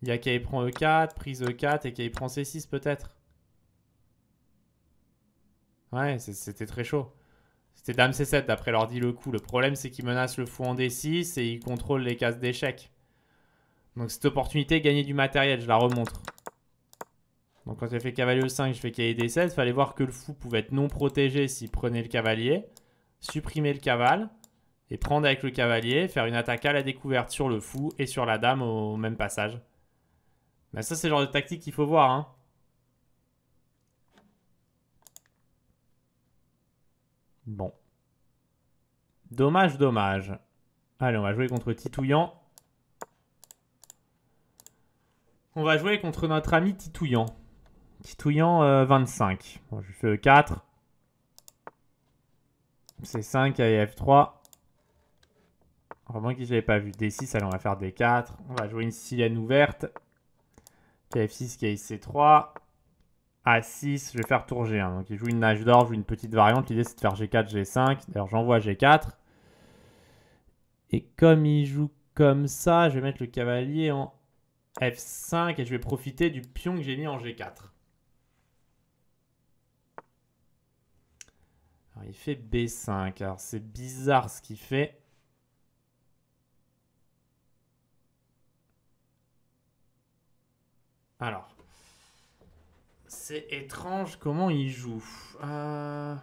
il y a qu'il prend E4, prise E4 et qu'il prend C6 peut-être. Ouais, c'était très chaud. C'était Dame C7 d'après leur dit le coup. Le problème, c'est qu'il menace le fou en D6 et il contrôle les cases d'échecs. Donc cette opportunité, gagner du matériel, je la remontre. Donc quand j'ai fait cavalier E5, je fais cavalier d il Fallait voir que le fou pouvait être non protégé s'il prenait le cavalier. Supprimer le caval et prendre avec le cavalier, faire une attaque à la découverte sur le fou et sur la dame au même passage. Mais ben, ça, c'est le genre de tactique qu'il faut voir. Hein. Bon. Dommage, dommage. Allez, on va jouer contre Titouillant. On va jouer contre notre ami Titouillant. Titouillant euh, 25. Bon, je fais 4. C5 et F3. Vraiment que je pas vu. D6, allez, on va faire D4. On va jouer une Silène ouverte. KF6, KC3 a 6, je vais faire tour G1. Donc il joue une nage d'or, joue une petite variante. L'idée c'est de faire G4, G5. D'ailleurs j'envoie G4. Et comme il joue comme ça, je vais mettre le cavalier en F5 et je vais profiter du pion que j'ai mis en G4. Alors il fait B5. Alors c'est bizarre ce qu'il fait. Alors, c'est étrange comment il joue. Euh,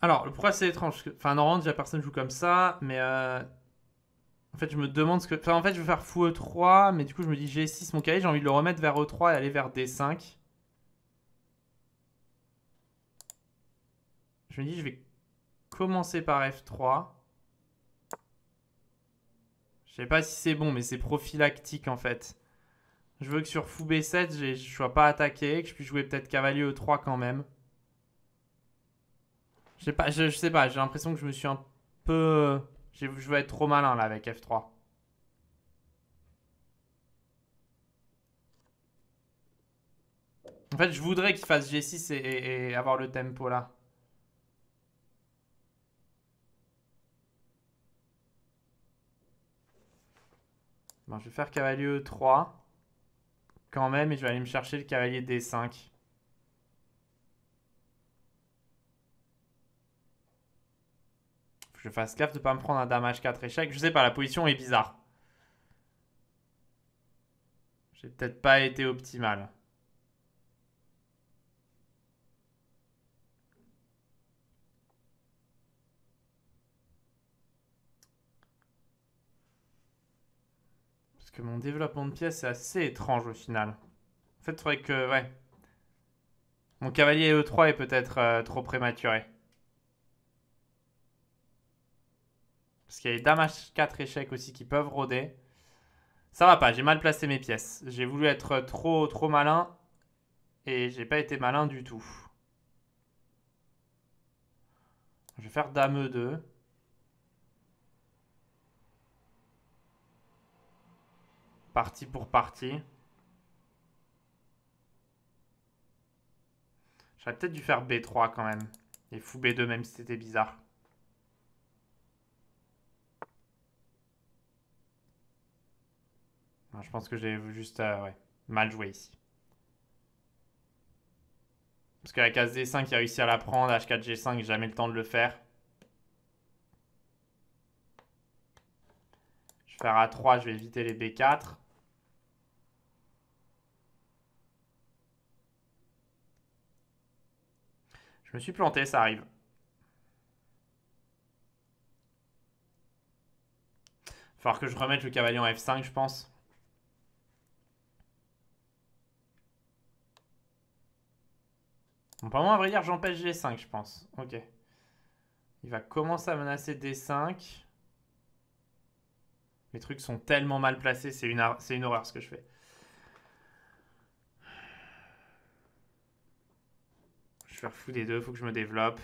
Alors, pourquoi c'est étrange Enfin, normalement, déjà personne joue comme ça, mais. Euh, en fait, je me demande ce que. Enfin, en fait, je vais faire fou E3, mais du coup, je me dis G6, mon cahier, j'ai envie de le remettre vers E3 et aller vers D5. Je me dis, je vais commencer par F3. Je sais pas si c'est bon, mais c'est prophylactique en fait. Je veux que sur fou B7, je sois pas attaqué, que je puisse jouer peut-être cavalier E3 quand même. Je sais pas, je, sais pas, j'ai l'impression que je me suis un peu... Je vais être trop malin là avec F3. En fait, je voudrais qu'il fasse G6 et avoir le tempo là. je vais faire cavalier E3 quand même et je vais aller me chercher le cavalier D5. je fasse gaffe de pas me prendre un damage 4 échec. Je sais pas, la position est bizarre. J'ai peut-être pas été optimal. que mon développement de pièces est assez étrange au final. En fait, il faudrait que... Ouais. Mon cavalier E3 est peut-être euh, trop prématuré. Parce qu'il y a les dames H4 échecs aussi qui peuvent rôder. Ça va pas, j'ai mal placé mes pièces. J'ai voulu être trop trop malin et j'ai pas été malin du tout. Je vais faire dame E2. partie pour partie. J'aurais peut-être dû faire B3 quand même. Et fou B2 même si c'était bizarre. je pense que j'ai juste euh, mal joué ici. Parce que la case D5, il a réussi à la prendre. H4, G5, jamais le temps de le faire. Je vais faire A3, je vais éviter les B4. Je me suis planté, ça arrive. Falloir que je remette le cavalier en F5, je pense. Bon, pas moins, à vrai dire, j'empêche G5, je pense. Ok. Il va commencer à menacer D5. Les trucs sont tellement mal placés, c'est une, une horreur ce que je fais. faire fou des deux, faut que je me développe.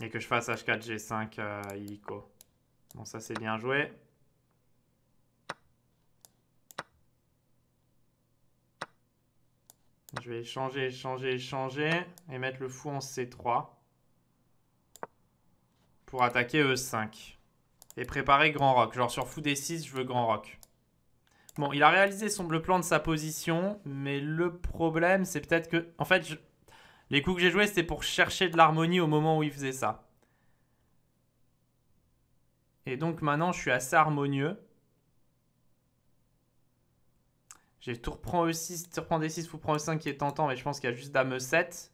Et que je fasse H4, G5, euh, Bon, ça c'est bien joué. Je vais changer, changer, changer Et mettre le fou en C3. Pour attaquer E5. Et préparer grand rock. Genre sur fou D6, je veux grand rock. Bon, il a réalisé son bleu plan de sa position, mais le problème, c'est peut-être que... En fait, les coups que j'ai joués, c'était pour chercher de l'harmonie au moment où il faisait ça. Et donc maintenant, je suis assez harmonieux. J'ai tout reprend E6, tout D6, tout prend E5 qui est tentant, mais je pense qu'il y a juste Dame E7.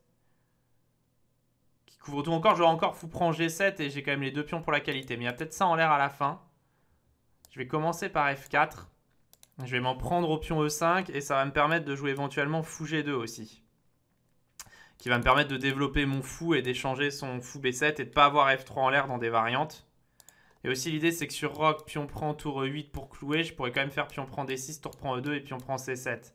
Qui couvre tout encore. Je vois encore fou prend G7 et j'ai quand même les deux pions pour la qualité. Mais il y a peut-être ça en l'air à la fin. Je vais commencer par F4. Je vais m'en prendre au pion E5 et ça va me permettre de jouer éventuellement fou G2 aussi. Qui va me permettre de développer mon fou et d'échanger son fou B7 et de pas avoir F3 en l'air dans des variantes. Et aussi l'idée c'est que sur Roc, pion prend tour E8 pour clouer, je pourrais quand même faire pion prend D6, tour prend E2 et pion prend C7.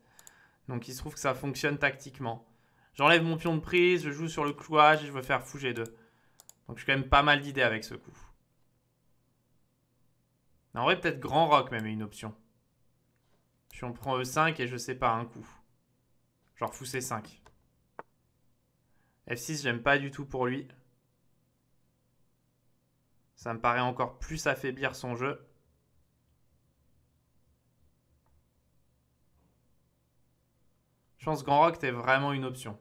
Donc il se trouve que ça fonctionne tactiquement. J'enlève mon pion de prise, je joue sur le clouage et je veux faire fou G2. Donc j'ai quand même pas mal d'idées avec ce coup. En vrai peut-être grand rock même est une option. Si on prend E5 euh, et je sais pas un coup. Genre fou C5. F6, j'aime pas du tout pour lui. Ça me paraît encore plus affaiblir son jeu. Je pense Grand Rock, t'es vraiment une option.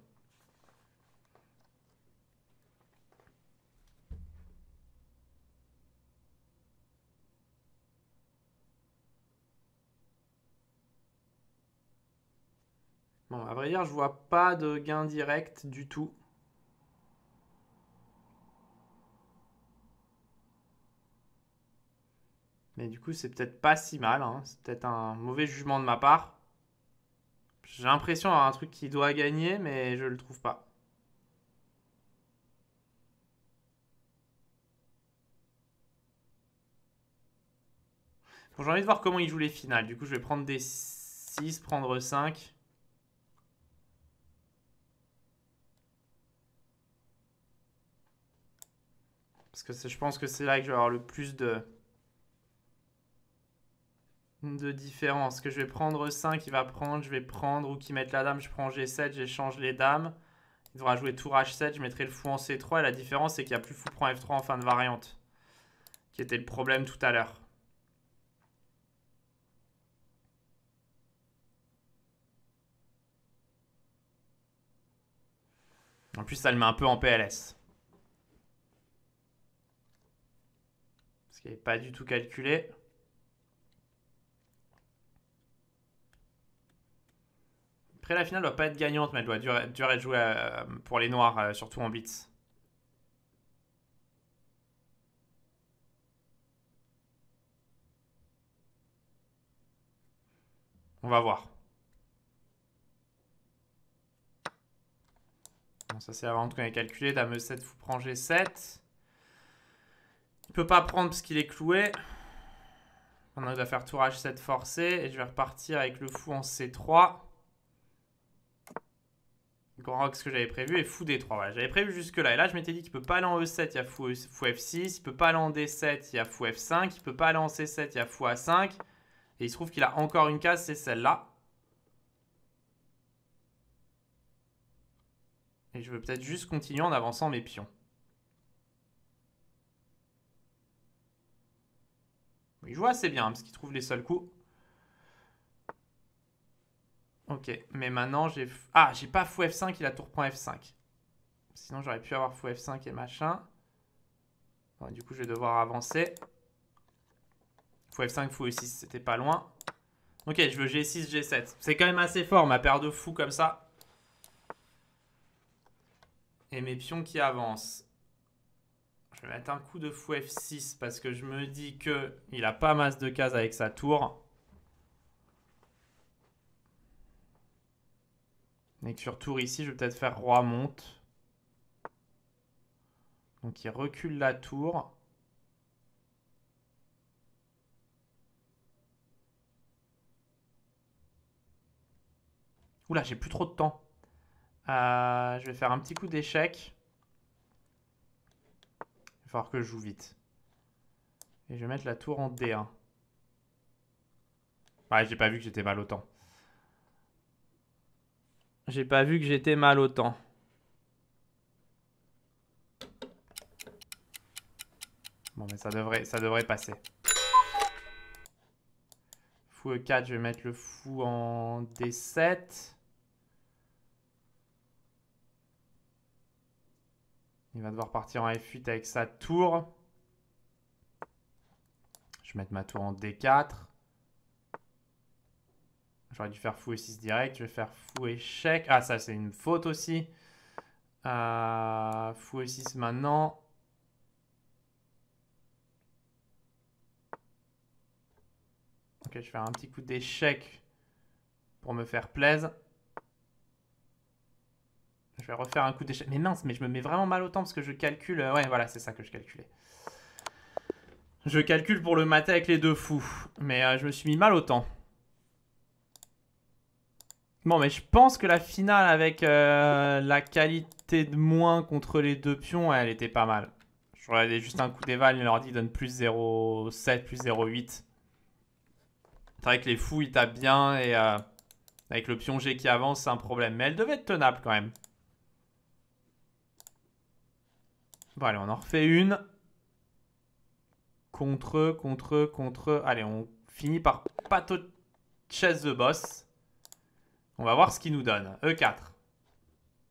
A vrai dire, je vois pas de gain direct du tout. Mais du coup, c'est peut-être pas si mal. Hein. C'est peut-être un mauvais jugement de ma part. J'ai l'impression d'avoir un truc qui doit gagner, mais je le trouve pas. Bon, j'ai envie de voir comment il joue les finales. Du coup, je vais prendre des 6, prendre 5. que je pense que c'est là que je vais avoir le plus de, de différence. Que je vais prendre 5, il va prendre, je vais prendre, ou qu'il mette la dame, je prends G7, j'échange les dames. Il devra jouer tour H7, je mettrai le fou en C3. Et la différence, c'est qu'il n'y a plus fou prend F3 en fin de variante, qui était le problème tout à l'heure. En plus, ça le met un peu en PLS. pas du tout calculé. Après, la finale doit pas être gagnante, mais elle doit durer, de jouer euh, pour les noirs, euh, surtout en bits. On va voir. ça c'est avant qu'on ait calculé. Dame 7 vous prend G7 peut pas prendre parce qu'il est cloué. On va faire tour H7 forcé. Et je vais repartir avec le fou en C3. Grand Rock, ce que j'avais prévu. est fou D3. j'avais prévu jusque-là. Et là, je m'étais dit qu'il peut pas aller en E7, il y a fou, fou F6. Il peut pas aller en D7, il y a fou F5. Il peut pas aller en C7, il y a fou A5. Et il se trouve qu'il a encore une case, c'est celle-là. Et je veux peut-être juste continuer en avançant mes pions. Il joue assez bien, hein, parce qu'il trouve les seuls coups. Ok, mais maintenant j'ai... Ah, j'ai pas fou F5, il a tour point F5. Sinon j'aurais pu avoir fou F5 et machin. du coup je vais devoir avancer. Fou F5, fou E6, c'était pas loin. Ok, je veux G6, G7. C'est quand même assez fort ma paire de fous comme ça. Et mes pions qui avancent je vais mettre un coup de fou F6 parce que je me dis qu'il il a pas masse de cases avec sa tour. Et que sur tour ici, je vais peut-être faire roi monte. Donc il recule la tour. Oula, j'ai plus trop de temps. Euh, je vais faire un petit coup d'échec que je joue vite. Et je vais mettre la tour en D1. Ouais, j'ai pas vu que j'étais mal autant. J'ai pas vu que j'étais mal autant. Bon, mais ça devrait, ça devrait passer. Fou E4, je vais mettre le fou en D7. Il va devoir partir en F8 avec sa tour. Je vais mettre ma tour en D4. J'aurais dû faire fou et 6 direct. Je vais faire fou échec. Ah, ça, c'est une faute aussi. Euh, fou et 6 maintenant. Ok, je vais faire un petit coup d'échec pour me faire plaisir je vais refaire un coup d'échelle. Mais mince, mais je me mets vraiment mal au temps parce que je calcule. Euh, ouais, voilà, c'est ça que je calculais. Je calcule pour le matin avec les deux fous. Mais euh, je me suis mis mal au temps. Bon, mais je pense que la finale avec euh, la qualité de moins contre les deux pions, elle était pas mal. Je juste un coup d'éval, il leur l'ordi donne plus 0,7, plus 0,8. C'est vrai que les fous, ils tapent bien et avec le pion G qui avance, c'est un problème. Mais elle devait être tenable quand même. Bon, allez, on en refait une. Contre, contre, contre. Allez, on finit par Pato Chase the Boss. On va voir ce qu'il nous donne. E4.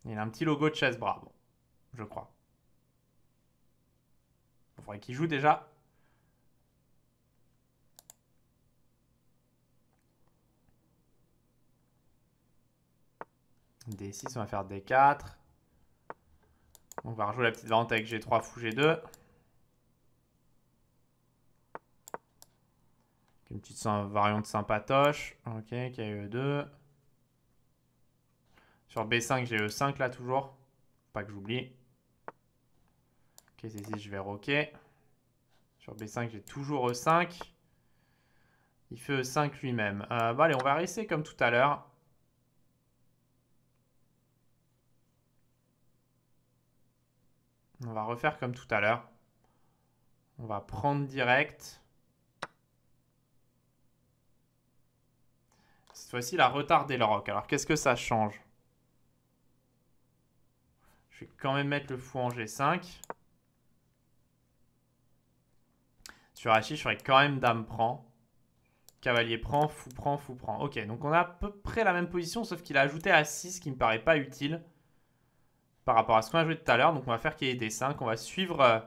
Il a un petit logo de chaise bras, je crois. Il faudrait qu'il joue déjà. D6, on va faire D4. On va rejouer la petite vente avec G3, fou G2. une petite variante sympatoche. Ok, e 2 Sur B5, j'ai E5 là toujours. pas que j'oublie. Ok, c'est ici, je vais roquer. Sur B5, j'ai toujours E5. Il fait E5 lui-même. Euh, allez, on va rester comme tout à l'heure. On va refaire comme tout à l'heure. On va prendre direct. Cette fois-ci, il a retardé le rock. Alors, qu'est-ce que ça change Je vais quand même mettre le fou en G5. Sur Hachi, je ferai quand même dame prend. Cavalier prend, fou prend, fou prend. Ok, donc on a à peu près la même position, sauf qu'il a ajouté à 6, qui me paraît pas utile par rapport à ce qu'on a joué tout à l'heure. Donc on va faire qu'il y ait des 5. On va suivre euh,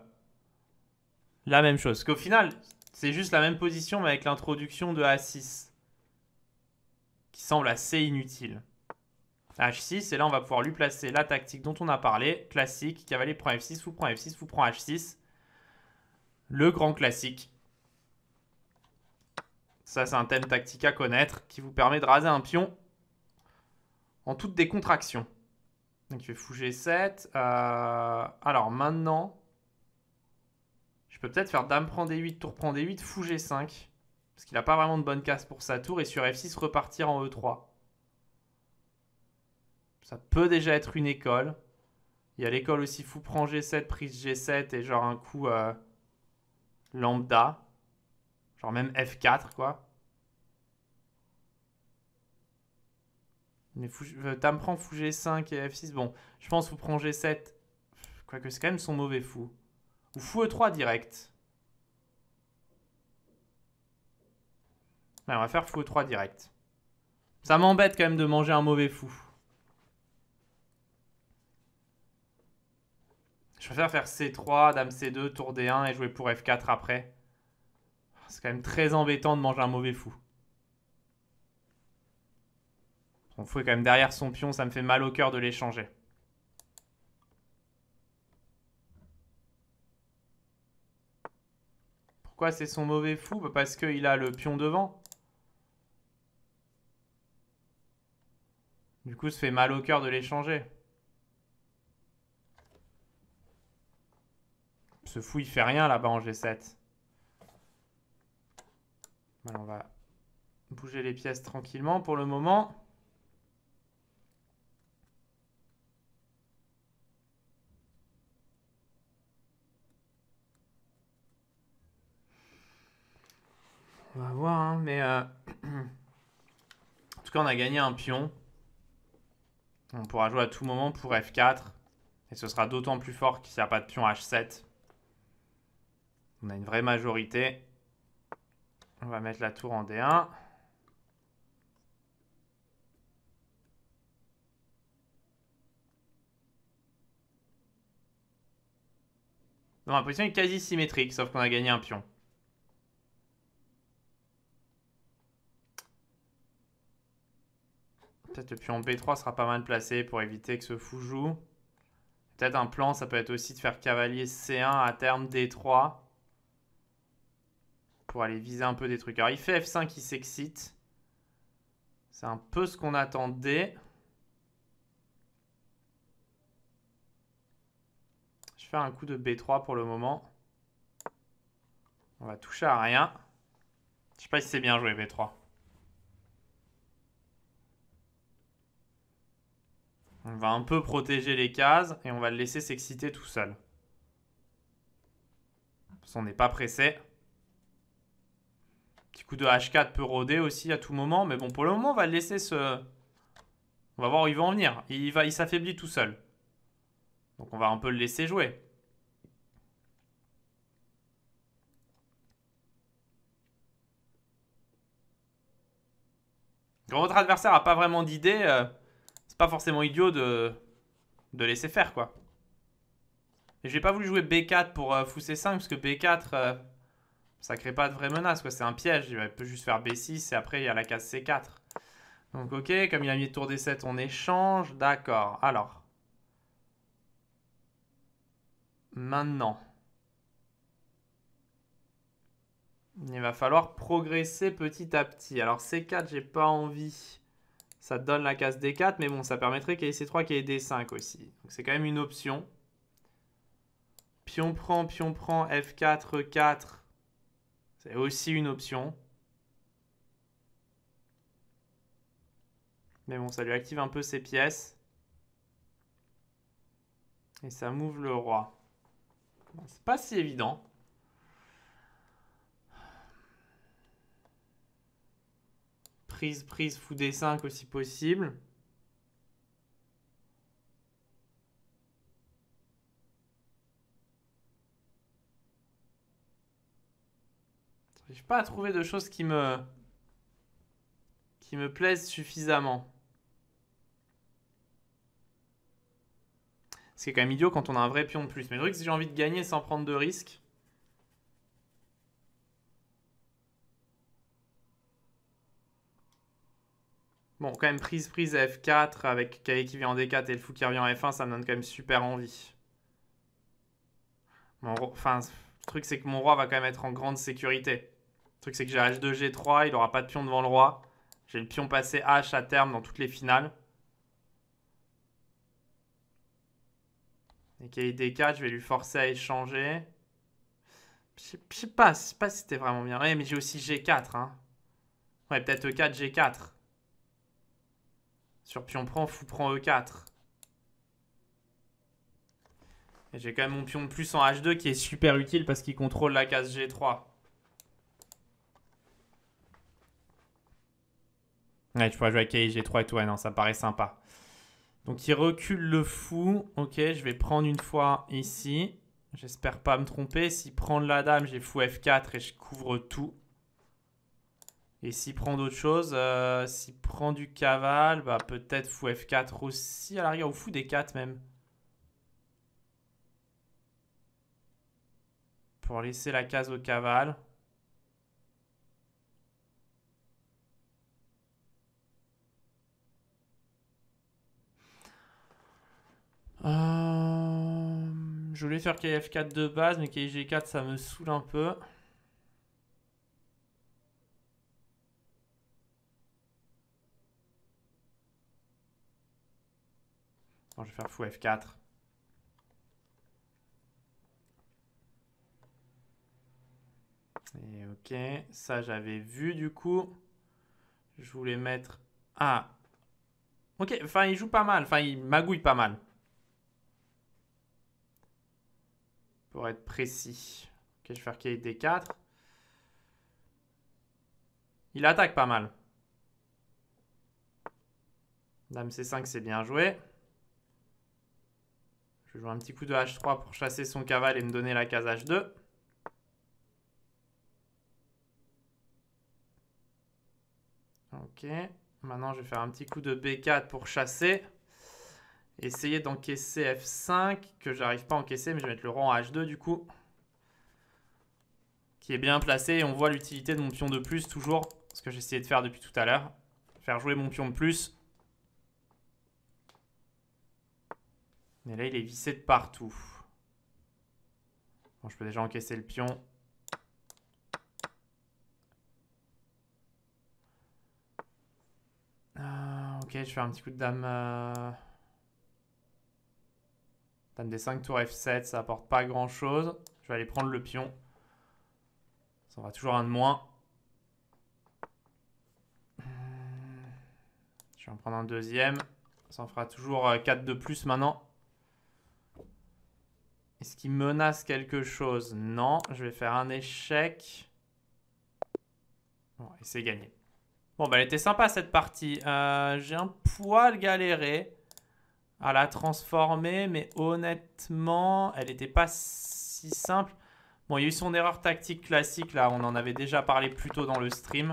la même chose. parce Qu'au final, c'est juste la même position mais avec l'introduction de A6. Qui semble assez inutile. H6 et là on va pouvoir lui placer la tactique dont on a parlé. Classique, cavalier prend F6, vous prend F6, vous prend H6. Le grand classique. Ça c'est un thème tactique à connaître qui vous permet de raser un pion en toute décontraction. Donc il fait fou G7. Euh, alors maintenant, je peux peut-être faire dame prend D8, tour prend D8, fou G5. Parce qu'il n'a pas vraiment de bonne casse pour sa tour. Et sur F6, repartir en E3. Ça peut déjà être une école. Il y a l'école aussi fou prend G7, prise G7 et genre un coup euh, lambda. Genre même F4 quoi. Mais fou, me prends euh, prend fou G5 et F6. Bon, je pense vous prend G7. Quoique c'est quand même son mauvais fou. Ou fou E3 direct. on va faire fou E3 direct. Ça m'embête quand même de manger un mauvais fou. Je préfère faire C3, Dame C2, Tour D1 et jouer pour F4 après. C'est quand même très embêtant de manger un mauvais fou. On fouille quand même derrière son pion, ça me fait mal au cœur de l'échanger. Pourquoi c'est son mauvais fou bah, Parce qu'il a le pion devant. Du coup, ça fait mal au cœur de l'échanger. Ce fou, il fait rien là-bas en G7. on va bouger les pièces tranquillement pour le moment. On va voir, hein, mais... Euh, en tout cas, on a gagné un pion. On pourra jouer à tout moment pour F4. Et ce sera d'autant plus fort qu'il n'y a pas de pion H7. On a une vraie majorité. On va mettre la tour en D1. Donc la position est quasi symétrique, sauf qu'on a gagné un pion. Peut-être le pion en B3 sera pas mal placé pour éviter que ce fou joue. Peut-être un plan, ça peut être aussi de faire cavalier C1 à terme D3. Pour aller viser un peu des trucs. Alors il fait F5, il s'excite. C'est un peu ce qu'on attendait. Je fais un coup de B3 pour le moment. On va toucher à rien. Je sais pas si c'est bien joué B3. On va un peu protéger les cases et on va le laisser s'exciter tout seul. Parce qu'on n'est pas pressé. Petit coup de H4 peut rôder aussi à tout moment. Mais bon, pour le moment, on va le laisser se... On va voir où il va en venir. Il, va, il s'affaiblit tout seul. Donc on va un peu le laisser jouer. Quand votre adversaire n'a pas vraiment d'idée, euh, pas forcément idiot de, de laisser faire, quoi. Et j'ai pas voulu jouer B4 pour euh, C5, parce que B4, euh, ça crée pas de vraie menace, quoi. C'est un piège, il peut juste faire B6, et après, il y a la case C4. Donc, ok, comme il a mis tour D7, on échange. D'accord, alors. Maintenant. Il va falloir progresser petit à petit. Alors C4, j'ai pas envie. Ça te donne la case D4, mais bon, ça permettrait qu'il y ait C3, qu'il y ait D5 aussi. Donc c'est quand même une option. Pion prend, pion prend, F4, 4 C'est aussi une option. Mais bon, ça lui active un peu ses pièces. Et ça mouve le roi. c'est pas si évident. prise, prise, fou des 5 aussi possible. J'arrive pas à trouver de choses qui me qui me plaisent suffisamment. C'est quand même idiot quand on a un vrai pion de plus. Mais le truc, si j'ai envie de gagner sans prendre de risques, Bon, quand même prise prise F4 avec Kay qui vient en D4 et le fou qui revient en F1, ça me donne quand même super envie. Mon Enfin, le truc c'est que mon roi va quand même être en grande sécurité. Le truc c'est que j'ai H2, G3, il n'aura pas de pion devant le roi. J'ai le pion passé H à terme dans toutes les finales. Et Kay D4, je vais lui forcer à échanger. Je sais pas, sais pas si c'était vraiment bien. Ouais, mais j'ai aussi G4. Hein. Ouais, peut-être E4, G4. Sur pion prend, fou prend E4. Et j'ai quand même mon pion de plus en H2 qui est super utile parce qu'il contrôle la case G3. Ouais, tu pourrais jouer avec K, G3 et tout. Ouais, non, ça paraît sympa. Donc il recule le fou. Ok, je vais prendre une fois ici. J'espère pas me tromper. S'il prend la dame, j'ai fou F4 et je couvre tout. Et s'il prend d'autres choses, euh, s'il prend du Caval, bah peut-être fou F4 aussi, à l'arrière, ou fou D4 même. Pour laisser la case au Caval. Euh, je voulais faire KF4 de base, mais KG4 ça me saoule un peu. je vais faire fou F4. Et ok, ça j'avais vu du coup. Je voulais mettre... Ah Ok, enfin il joue pas mal, enfin il magouille pas mal. Pour être précis. Ok, je vais faire kd D4. Il attaque pas mal. Dame C5, c'est bien joué vais jouer un petit coup de H3 pour chasser son caval et me donner la case H2. Ok. Maintenant, je vais faire un petit coup de B4 pour chasser. Essayer d'encaisser F5, que j'arrive pas à encaisser, mais je vais mettre le rang H2 du coup. Qui est bien placé et on voit l'utilité de mon pion de plus toujours, ce que j'essayais de faire depuis tout à l'heure. Faire jouer mon pion de plus Et là, il est vissé de partout. je peux déjà encaisser le pion. Ah, ok, je fais un petit coup de dame... Euh, dame des 5 tours F7, ça apporte pas grand-chose. Je vais aller prendre le pion. Ça en va toujours un de moins. Je vais en prendre un deuxième. Ça en fera toujours 4 euh, de plus maintenant. Est-ce qu'il menace quelque chose Non, je vais faire un échec. Bon, et c'est gagné. Bon, bah, elle était sympa cette partie. Euh, j'ai un poil galéré à la transformer, mais honnêtement, elle n'était pas si simple. Bon, il y a eu son erreur tactique classique, là. On en avait déjà parlé plus tôt dans le stream.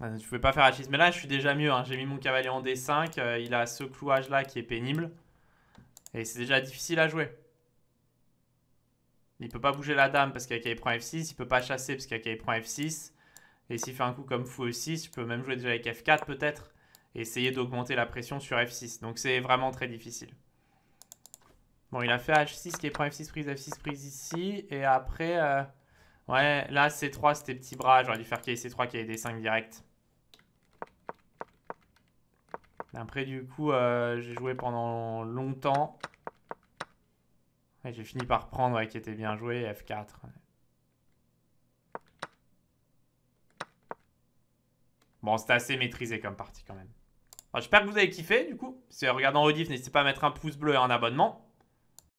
Euh, je ne pouvais pas faire h mais là, je suis déjà mieux. Hein. J'ai mis mon cavalier en D5. Euh, il a ce clouage-là qui est pénible. Et c'est déjà difficile à jouer. Il peut pas bouger la dame parce qu'il y a prend F6. Il peut pas chasser parce qu'il y a prend F6. Et s'il fait un coup comme fou E6, je peux même jouer déjà avec F4 peut-être. Et essayer d'augmenter la pression sur F6. Donc c'est vraiment très difficile. Bon, il a fait H6 qui prend F6 prise, F6 prise ici. Et après, euh, ouais, là C3 c'était petit bras. J'aurais dû faire c 3 qui D5 direct. Après, du coup, euh, j'ai joué pendant longtemps. Et j'ai fini par prendre, qui était bien joué, F4. Bon, c'était assez maîtrisé comme partie quand même. J'espère que vous avez kiffé, du coup. Si en regardant Rediff, n'hésitez pas à mettre un pouce bleu et un abonnement.